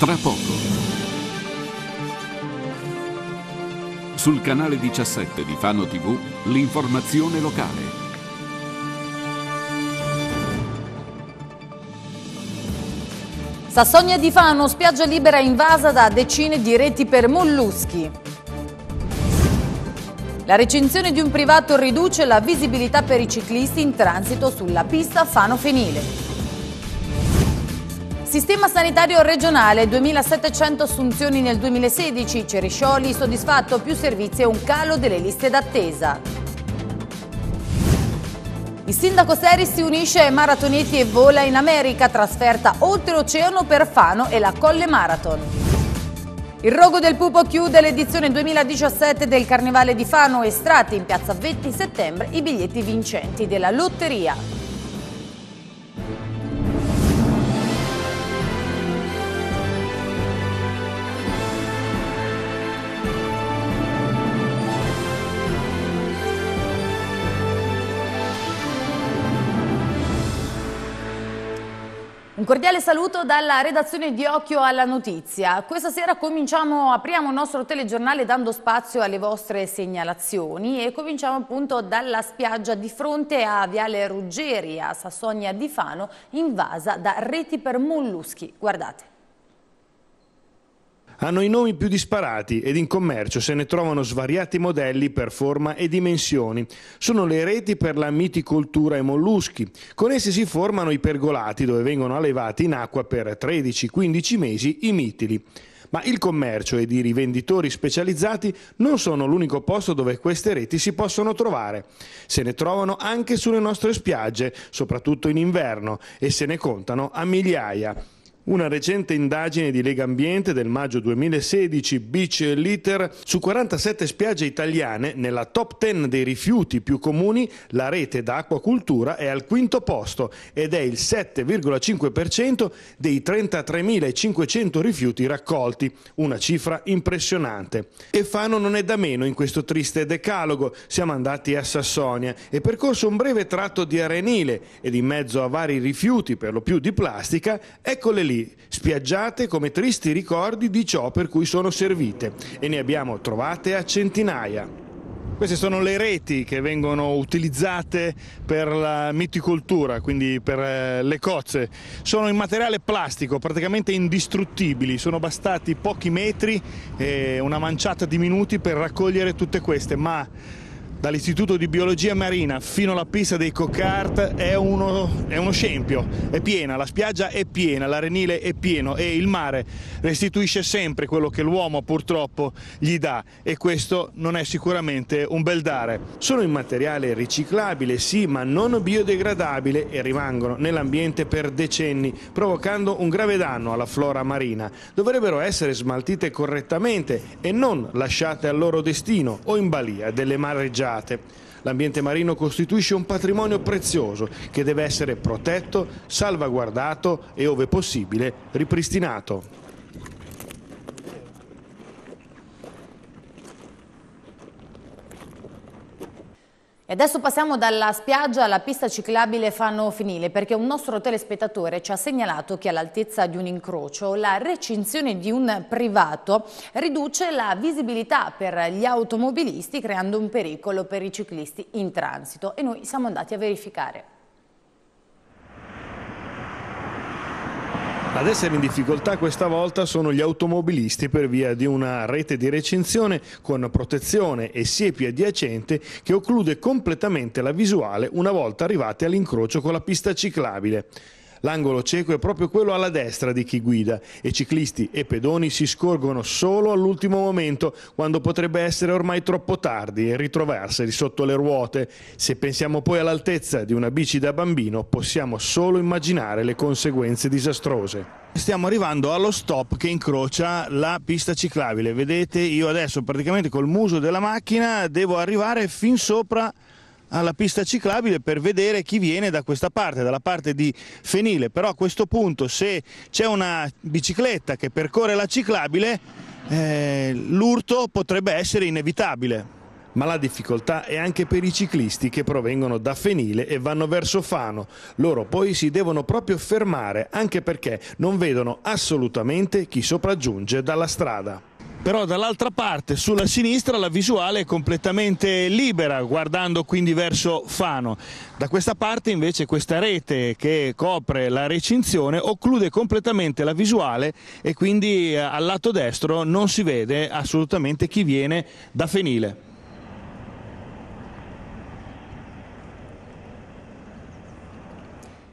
tra poco. Sul canale 17 di Fano TV, l'informazione locale. Sassonia di Fano, spiaggia libera invasa da decine di reti per molluschi. La recinzione di un privato riduce la visibilità per i ciclisti in transito sulla pista Fano Fenile. Sistema sanitario regionale, 2700 assunzioni nel 2016, Ceriscioli soddisfatto, più servizi e un calo delle liste d'attesa. Il sindaco Seri si unisce ai maratonetti e vola in America, trasferta oltreoceano per Fano e la Colle Marathon. Il rogo del pupo chiude l'edizione 2017 del Carnevale di Fano, estratti in piazza 20 settembre i biglietti vincenti della lotteria. cordiale saluto dalla redazione di Occhio alla Notizia. Questa sera cominciamo, apriamo il nostro telegiornale dando spazio alle vostre segnalazioni e cominciamo appunto dalla spiaggia di fronte a Viale Ruggeri a Sassonia di Fano invasa da reti per molluschi. Guardate hanno i nomi più disparati ed in commercio se ne trovano svariati modelli per forma e dimensioni. Sono le reti per la miticoltura e molluschi. Con essi si formano i pergolati dove vengono allevati in acqua per 13-15 mesi i mitili. Ma il commercio ed i rivenditori specializzati non sono l'unico posto dove queste reti si possono trovare. Se ne trovano anche sulle nostre spiagge, soprattutto in inverno, e se ne contano a migliaia. Una recente indagine di Lega Ambiente del maggio 2016, Beach Litter, su 47 spiagge italiane, nella top 10 dei rifiuti più comuni, la rete d'acquacultura è al quinto posto ed è il 7,5% dei 33.500 rifiuti raccolti, una cifra impressionante. E Fano non è da meno in questo triste decalogo. Siamo andati a Sassonia e percorso un breve tratto di arenile ed in mezzo a vari rifiuti, per lo più di plastica, eccole lì spiaggiate come tristi ricordi di ciò per cui sono servite e ne abbiamo trovate a centinaia. Queste sono le reti che vengono utilizzate per la miticoltura, quindi per eh, le cozze. Sono in materiale plastico, praticamente indistruttibili. Sono bastati pochi metri e una manciata di minuti per raccogliere tutte queste, ma dall'Istituto di Biologia Marina fino alla pista dei Cocart è uno, è uno scempio, è piena, la spiaggia è piena, l'arenile è pieno e il mare restituisce sempre quello che l'uomo purtroppo gli dà e questo non è sicuramente un bel dare. Sono in materiale riciclabile, sì, ma non biodegradabile e rimangono nell'ambiente per decenni, provocando un grave danno alla flora marina. Dovrebbero essere smaltite correttamente e non lasciate al loro destino o in balia delle mareggiate complicate. L'ambiente marino costituisce un patrimonio prezioso che deve essere protetto, salvaguardato e, ove possibile, ripristinato. E adesso passiamo dalla spiaggia alla pista ciclabile Fano Finile perché un nostro telespettatore ci ha segnalato che all'altezza di un incrocio la recinzione di un privato riduce la visibilità per gli automobilisti creando un pericolo per i ciclisti in transito e noi siamo andati a verificare. Ad essere in difficoltà questa volta sono gli automobilisti per via di una rete di recinzione con protezione e siepi adiacente che occlude completamente la visuale una volta arrivati all'incrocio con la pista ciclabile. L'angolo cieco è proprio quello alla destra di chi guida e ciclisti e pedoni si scorgono solo all'ultimo momento, quando potrebbe essere ormai troppo tardi e ritrovarseli sotto le ruote. Se pensiamo poi all'altezza di una bici da bambino, possiamo solo immaginare le conseguenze disastrose. Stiamo arrivando allo stop che incrocia la pista ciclabile. Vedete, io adesso praticamente col muso della macchina devo arrivare fin sopra alla pista ciclabile per vedere chi viene da questa parte, dalla parte di Fenile, però a questo punto se c'è una bicicletta che percorre la ciclabile eh, l'urto potrebbe essere inevitabile. Ma la difficoltà è anche per i ciclisti che provengono da Fenile e vanno verso Fano. Loro poi si devono proprio fermare anche perché non vedono assolutamente chi sopraggiunge dalla strada però dall'altra parte sulla sinistra la visuale è completamente libera guardando quindi verso Fano. Da questa parte invece questa rete che copre la recinzione occlude completamente la visuale e quindi eh, al lato destro non si vede assolutamente chi viene da Fenile.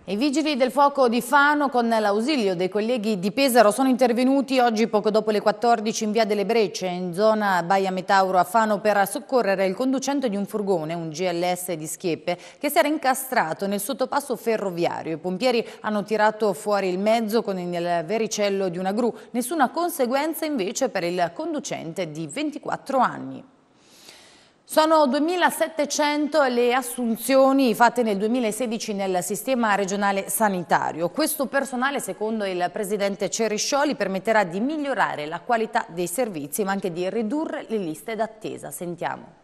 I vigili del fuoco di Fano con l'ausilio dei colleghi di Pesaro sono intervenuti oggi poco dopo le 14 in via delle Brecce in zona Baia Metauro a Fano per soccorrere il conducente di un furgone, un GLS di Schieppe, che si era incastrato nel sottopasso ferroviario. I pompieri hanno tirato fuori il mezzo con il vericello di una gru, nessuna conseguenza invece per il conducente di 24 anni. Sono 2.700 le assunzioni fatte nel 2016 nel sistema regionale sanitario. Questo personale, secondo il presidente Ceriscioli, permetterà di migliorare la qualità dei servizi ma anche di ridurre le liste d'attesa. Sentiamo.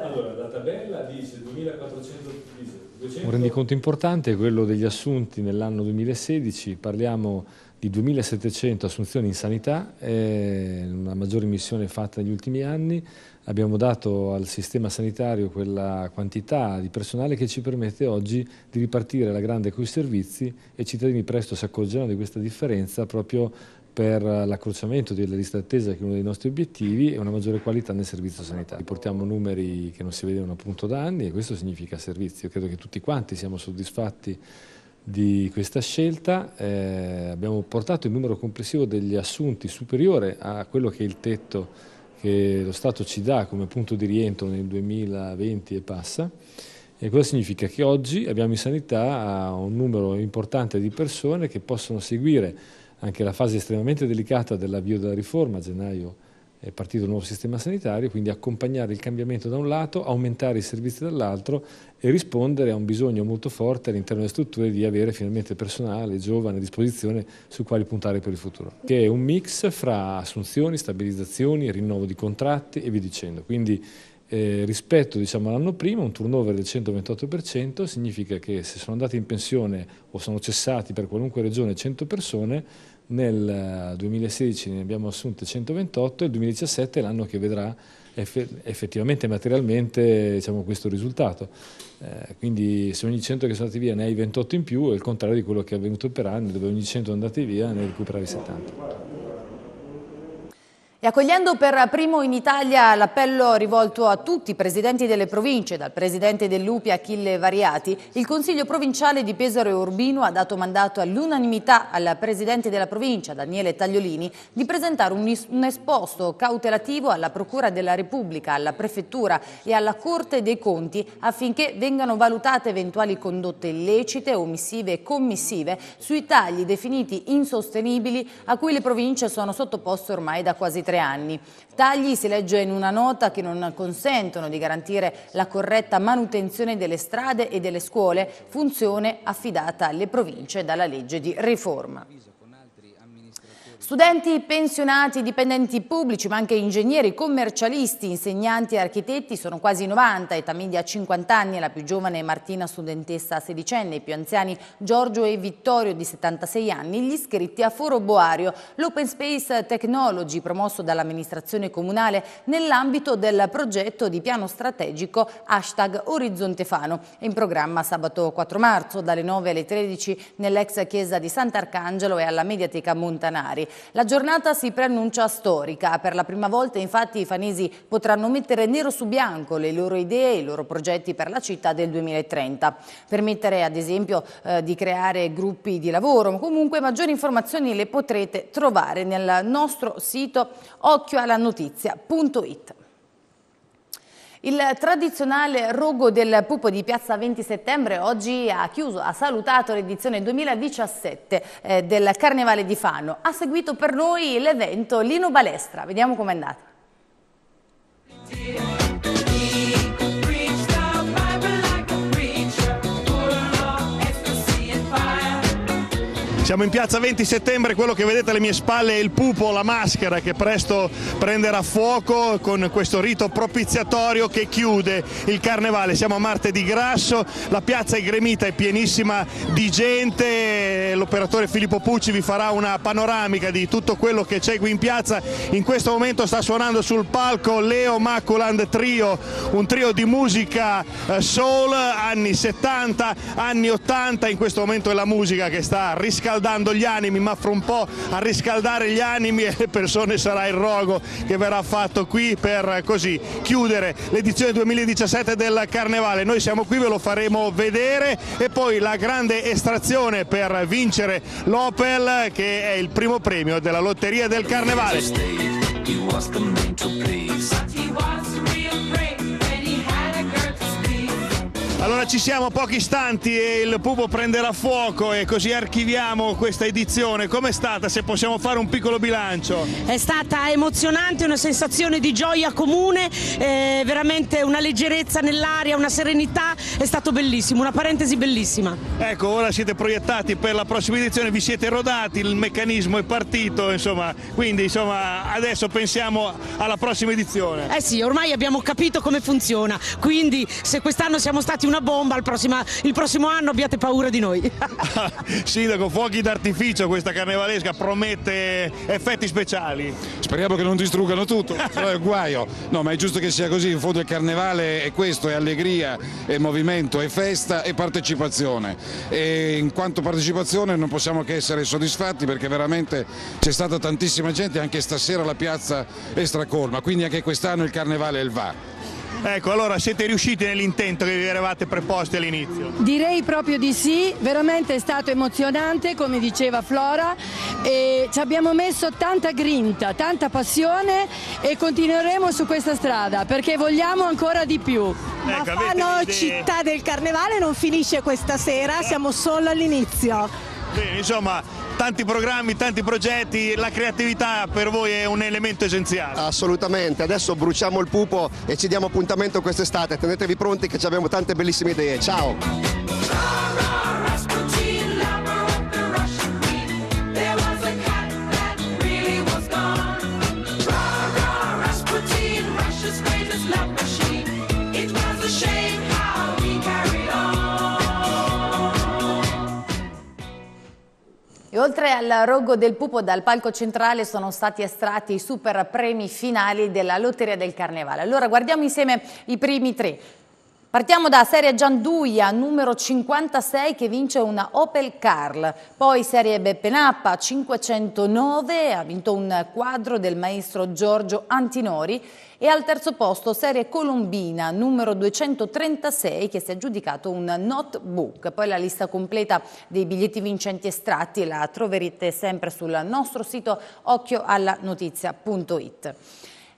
Allora, la tabella dice 2.400 Un rendiconto importante è quello degli assunti nell'anno 2016, parliamo di 2.700 assunzioni in sanità, è una maggiore missione fatta negli ultimi anni, abbiamo dato al sistema sanitario quella quantità di personale che ci permette oggi di ripartire la grande con i servizi e i cittadini presto si accorgeranno di questa differenza proprio per l'accrociamento della lista attesa che è uno dei nostri obiettivi e una maggiore qualità nel servizio sanitario. Portiamo numeri che non si vedevano appunto da anni e questo significa servizio. Credo che tutti quanti siamo soddisfatti di questa scelta eh, abbiamo portato il numero complessivo degli assunti superiore a quello che è il tetto che lo Stato ci dà come punto di rientro nel 2020 e passa e questo significa che oggi abbiamo in sanità un numero importante di persone che possono seguire anche la fase estremamente delicata dell'avvio della riforma a gennaio è partito il nuovo sistema sanitario, quindi accompagnare il cambiamento da un lato, aumentare i servizi dall'altro e rispondere a un bisogno molto forte all'interno delle strutture di avere finalmente personale giovane a disposizione su quali puntare per il futuro, che è un mix fra assunzioni, stabilizzazioni, rinnovo di contratti e via dicendo. Quindi eh, rispetto diciamo, all'anno prima, un turnover del 128% significa che se sono andati in pensione o sono cessati per qualunque regione 100 persone, nel 2016 eh, ne abbiamo assunte 128 e il 2017 è l'anno che vedrà effettivamente materialmente diciamo, questo risultato. Eh, quindi se ogni 100 che sono andati via ne hai 28 in più, è il contrario di quello che è avvenuto per anni, dove ogni 100 andati via ne recuperavi 70. E accogliendo per primo in Italia l'appello rivolto a tutti i presidenti delle province, dal presidente dell'UPI Achille Variati, il Consiglio provinciale di Pesaro e Urbino ha dato mandato all'unanimità al presidente della provincia, Daniele Tagliolini, di presentare un, un esposto cautelativo alla Procura della Repubblica, alla Prefettura e alla Corte dei Conti affinché vengano valutate eventuali condotte illecite, omissive e commissive sui tagli definiti insostenibili a cui le province sono sottoposte ormai da quasi tre tre anni. Tagli si legge in una nota che non consentono di garantire la corretta manutenzione delle strade e delle scuole, funzione affidata alle province dalla legge di riforma. Studenti, pensionati, dipendenti pubblici, ma anche ingegneri, commercialisti, insegnanti e architetti sono quasi 90, età media 50 anni, la più giovane Martina studentessa sedicenne, i più anziani Giorgio e Vittorio di 76 anni, gli iscritti a Foro Boario, l'Open Space Technology promosso dall'amministrazione comunale nell'ambito del progetto di piano strategico hashtag Orizzonte Fano, in programma sabato 4 marzo dalle 9 alle 13 nell'ex chiesa di Sant'Arcangelo e alla Mediateca Montanari. La giornata si preannuncia storica. Per la prima volta infatti i fanesi potranno mettere nero su bianco le loro idee e i loro progetti per la città del 2030. Permettere ad esempio eh, di creare gruppi di lavoro, comunque maggiori informazioni le potrete trovare nel nostro sito occhioalanotizia.it. Il tradizionale rogo del pupo di piazza 20 settembre oggi ha chiuso, ha salutato l'edizione 2017 eh, del Carnevale di Fano. Ha seguito per noi l'evento Lino Balestra. Vediamo com'è andata. Siamo in piazza 20 settembre, quello che vedete alle mie spalle è il pupo, la maschera che presto prenderà fuoco con questo rito propiziatorio che chiude il carnevale. Siamo a martedì grasso, la piazza è gremita, è pienissima di gente, l'operatore Filippo Pucci vi farà una panoramica di tutto quello che c'è qui in piazza. In questo momento sta suonando sul palco Leo Maculand Trio, un trio di musica eh, soul anni 70, anni 80, in questo momento è la musica che sta riscaldando riscaldando gli animi, ma fra un po' a riscaldare gli animi e le persone sarà il rogo che verrà fatto qui per eh, così chiudere l'edizione 2017 del Carnevale. Noi siamo qui, ve lo faremo vedere e poi la grande estrazione per vincere l'Opel che è il primo premio della lotteria del Carnevale. Allora ci siamo pochi istanti e il pupo prenderà fuoco e così archiviamo questa edizione. Com'è stata se possiamo fare un piccolo bilancio? È stata emozionante, una sensazione di gioia comune, eh, veramente una leggerezza nell'aria, una serenità, è stato bellissimo, una parentesi bellissima. Ecco, ora siete proiettati per la prossima edizione, vi siete rodati, il meccanismo è partito, insomma, quindi insomma adesso pensiamo alla prossima edizione. Eh sì, ormai abbiamo capito come funziona, quindi se quest'anno siamo stati una una bomba il, prossima, il prossimo anno abbiate paura di noi. Sindaco, fuochi d'artificio questa carnevalesca promette effetti speciali. Speriamo che non distruggano tutto, però cioè, è guaio. No, ma è giusto che sia così, in fondo il carnevale è questo, è allegria, è movimento, è festa e partecipazione. E in quanto partecipazione non possiamo che essere soddisfatti perché veramente c'è stata tantissima gente, anche stasera la piazza è stracolma, quindi anche quest'anno il carnevale è il va. Ecco, allora siete riusciti nell'intento che vi eravate preposti all'inizio? Direi proprio di sì, veramente è stato emozionante, come diceva Flora, e ci abbiamo messo tanta grinta, tanta passione e continueremo su questa strada perché vogliamo ancora di più. La ecco, Fano Città del Carnevale non finisce questa sera, siamo solo all'inizio. Bene, insomma, tanti programmi, tanti progetti, la creatività per voi è un elemento essenziale. Assolutamente, adesso bruciamo il pupo e ci diamo appuntamento quest'estate, tenetevi pronti che abbiamo tante bellissime idee, ciao! Oltre al rogo del pupo dal palco centrale sono stati estratti i super premi finali della lotteria del carnevale. Allora guardiamo insieme i primi tre. Partiamo da Serie Gianduia, numero 56, che vince una Opel Carl. Poi Serie Beppenappa, 509, ha vinto un quadro del maestro Giorgio Antinori. E al terzo posto Serie Colombina, numero 236, che si è aggiudicato un notebook. Poi la lista completa dei biglietti vincenti estratti la troverete sempre sul nostro sito occhioallanotizia.it.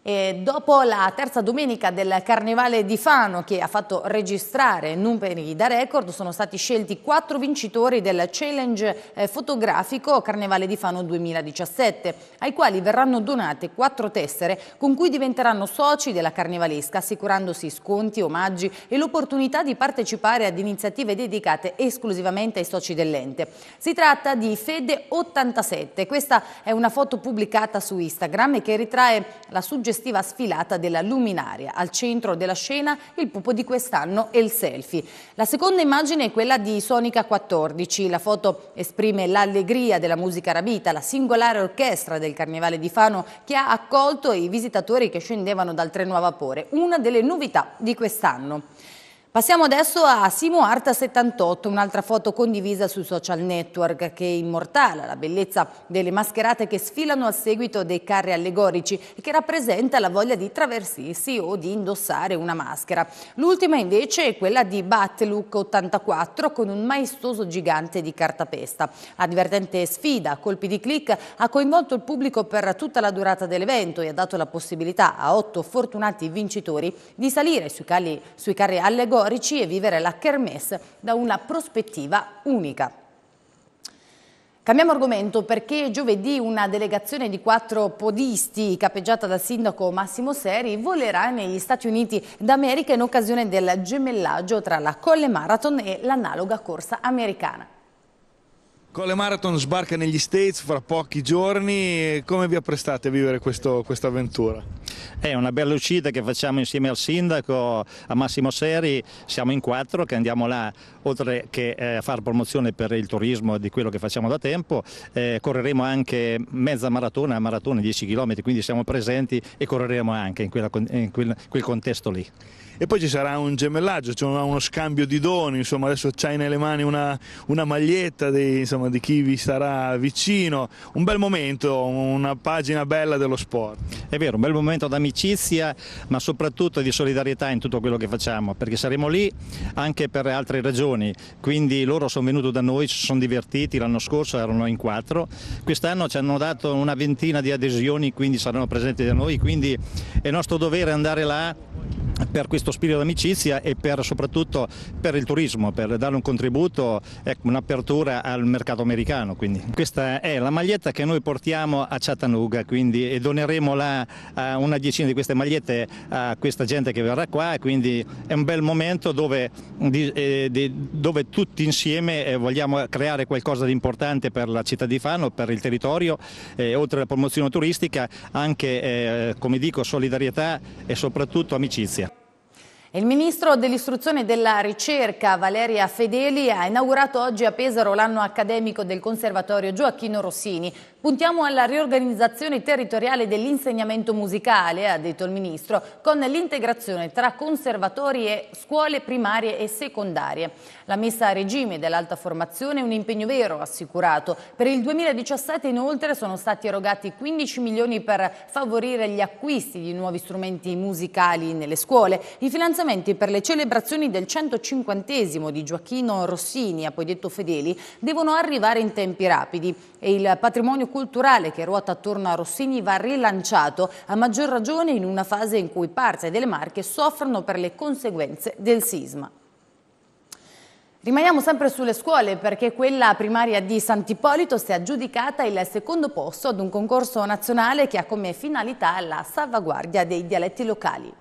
E dopo la terza domenica del Carnevale di Fano, che ha fatto registrare numeri da record, sono stati scelti quattro vincitori del challenge eh, fotografico Carnevale di Fano 2017, ai quali verranno donate quattro tessere con cui diventeranno soci della carnevalesca, assicurandosi sconti, omaggi e l'opportunità di partecipare ad iniziative dedicate esclusivamente ai soci dell'ente. Si tratta di Fede 87. Questa è una foto pubblicata su Instagram che ritrae la suggestione suggestiva sfilata della luminaria. Al centro della scena il pupo di quest'anno e il selfie. La seconda immagine è quella di Sonica 14. La foto esprime l'allegria della musica rabita, la singolare orchestra del Carnevale di Fano che ha accolto i visitatori che scendevano dal treno a vapore, una delle novità di quest'anno. Passiamo adesso a Simo Arta 78, un'altra foto condivisa sui social network che immortala la bellezza delle mascherate che sfilano a seguito dei carri allegorici e che rappresenta la voglia di traversirsi o di indossare una maschera. L'ultima invece è quella di Batluc 84 con un maestoso gigante di cartapesta. La divertente sfida a colpi di click ha coinvolto il pubblico per tutta la durata dell'evento e ha dato la possibilità a otto fortunati vincitori di salire sui, cali, sui carri allegorici storici e vivere la kermesse da una prospettiva unica. Cambiamo argomento perché giovedì una delegazione di quattro podisti capeggiata dal sindaco Massimo Seri volerà negli Stati Uniti d'America in occasione del gemellaggio tra la Colle Marathon e l'analoga corsa americana. Con le Marathon sbarca negli States fra pochi giorni, come vi apprestate a vivere questa avventura? È una bella uscita che facciamo insieme al sindaco, a Massimo Seri, siamo in quattro che andiamo là, oltre che a eh, fare promozione per il turismo di quello che facciamo da tempo, eh, correremo anche mezza maratona, maratona 10 km, quindi siamo presenti e correremo anche in, quella, in quel, quel contesto lì e poi ci sarà un gemellaggio, cioè uno scambio di doni, insomma adesso c'hai nelle mani una, una maglietta dei, insomma, di chi vi sarà vicino. Un bel momento, una pagina bella dello sport. È vero, un bel momento d'amicizia, ma soprattutto di solidarietà in tutto quello che facciamo, perché saremo lì anche per altre ragioni. Quindi loro sono venuti da noi, si sono divertiti, l'anno scorso erano in quattro, quest'anno ci hanno dato una ventina di adesioni, quindi saranno presenti da noi, quindi è nostro dovere andare là per questo spirito d'amicizia e per, soprattutto per il turismo, per dare un contributo, ecco, un'apertura al mercato americano. Quindi. Questa è la maglietta che noi portiamo a Chattanooga quindi, e doneremo la, una decina di queste magliette a questa gente che verrà qua e quindi è un bel momento dove, eh, di, dove tutti insieme eh, vogliamo creare qualcosa di importante per la città di Fano, per il territorio, eh, oltre alla promozione turistica anche eh, come dico solidarietà e soprattutto amicizia. Il ministro dell'istruzione e della ricerca Valeria Fedeli ha inaugurato oggi a Pesaro l'anno accademico del Conservatorio Gioacchino Rossini. Puntiamo alla riorganizzazione territoriale dell'insegnamento musicale, ha detto il ministro, con l'integrazione tra conservatori e scuole primarie e secondarie. La messa a regime dell'alta formazione è un impegno vero, assicurato. Per il 2017 inoltre sono stati erogati 15 milioni per favorire gli acquisti di nuovi strumenti musicali nelle scuole. I finanziamenti festeggiamenti per le celebrazioni del 150 di Gioacchino Rossini, a detto Fedeli, devono arrivare in tempi rapidi e il patrimonio culturale che ruota attorno a Rossini va rilanciato, a maggior ragione in una fase in cui parte delle Marche soffrono per le conseguenze del sisma. Rimaniamo sempre sulle scuole perché quella primaria di Sant'Ippolito si è aggiudicata il secondo posto ad un concorso nazionale che ha come finalità la salvaguardia dei dialetti locali.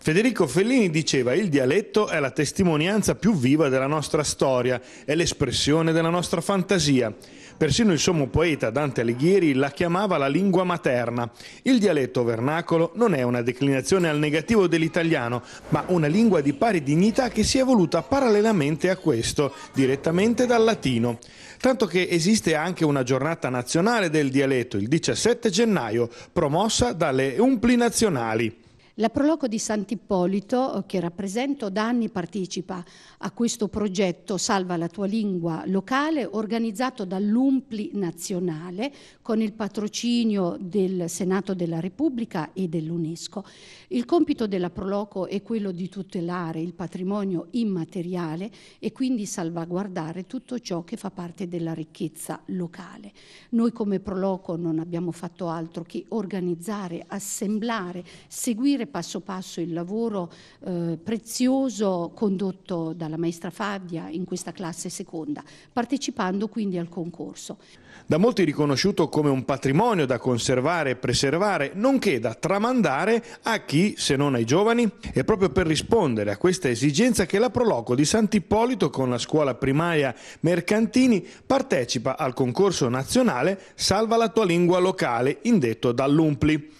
Federico Fellini diceva il dialetto è la testimonianza più viva della nostra storia, è l'espressione della nostra fantasia. Persino il sommo poeta Dante Alighieri la chiamava la lingua materna. Il dialetto vernacolo non è una declinazione al negativo dell'italiano, ma una lingua di pari dignità che si è evoluta parallelamente a questo, direttamente dal latino. Tanto che esiste anche una giornata nazionale del dialetto, il 17 gennaio, promossa dalle Umpli Nazionali. La Proloco di Sant'Ippolito, eh, che rappresento da anni, partecipa a questo progetto Salva la tua lingua locale, organizzato dall'Umpli nazionale con il patrocinio del Senato della Repubblica e dell'UNESCO. Il compito della Proloco è quello di tutelare il patrimonio immateriale e quindi salvaguardare tutto ciò che fa parte della ricchezza locale. Noi come Proloco non abbiamo fatto altro che organizzare, assemblare, seguire passo passo il lavoro eh, prezioso condotto dalla maestra Fabia in questa classe seconda, partecipando quindi al concorso. Da molti riconosciuto come un patrimonio da conservare e preservare, nonché da tramandare a chi se non ai giovani? È proprio per rispondere a questa esigenza che la Proloco di Sant'Ippolito con la scuola primaria Mercantini partecipa al concorso nazionale Salva la tua lingua locale, indetto dall'Umpli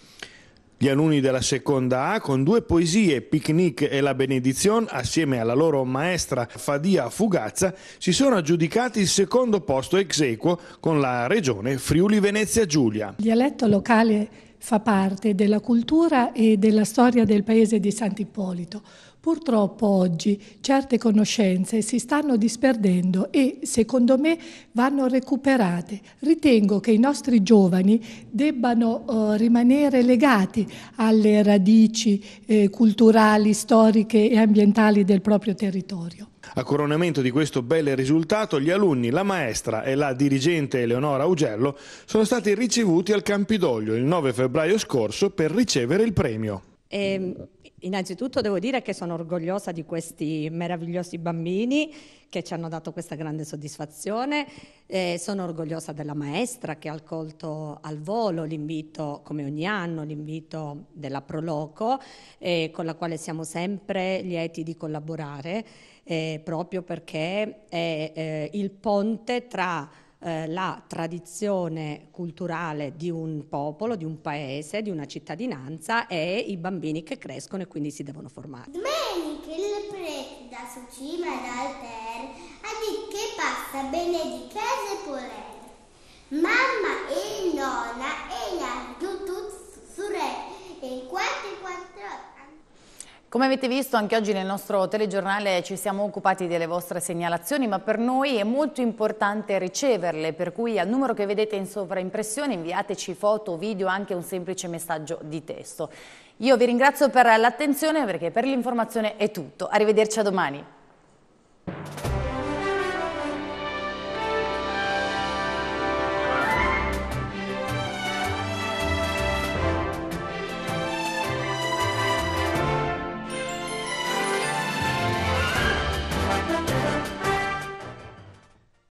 gli alunni della seconda A con due poesie, Picnic e la Benedizione, assieme alla loro maestra Fadia Fugazza, si sono aggiudicati il secondo posto ex equo con la regione Friuli Venezia Giulia. Il dialetto locale fa parte della cultura e della storia del paese di Sant'Ippolito. Purtroppo oggi certe conoscenze si stanno disperdendo e secondo me vanno recuperate. Ritengo che i nostri giovani debbano eh, rimanere legati alle radici eh, culturali, storiche e ambientali del proprio territorio. A coronamento di questo bel risultato, gli alunni, la maestra e la dirigente Eleonora Augello sono stati ricevuti al Campidoglio il 9 febbraio scorso per ricevere il premio. Eh, Innanzitutto devo dire che sono orgogliosa di questi meravigliosi bambini che ci hanno dato questa grande soddisfazione, eh, sono orgogliosa della maestra che ha accolto al volo l'invito, come ogni anno, l'invito della Proloco, e eh, con la quale siamo sempre lieti di collaborare, eh, proprio perché è eh, il ponte tra eh, la tradizione culturale di un popolo, di un paese, di una cittadinanza e i bambini che crescono e quindi si devono formare. Domeniche il prete da Sucima e dal alter ha detto che passa benedica e pure. Mamma e nonna e la tutto surella. Come avete visto anche oggi nel nostro telegiornale ci siamo occupati delle vostre segnalazioni ma per noi è molto importante riceverle per cui al numero che vedete in sovraimpressione inviateci foto, video anche un semplice messaggio di testo. Io vi ringrazio per l'attenzione perché per l'informazione è tutto. Arrivederci a domani.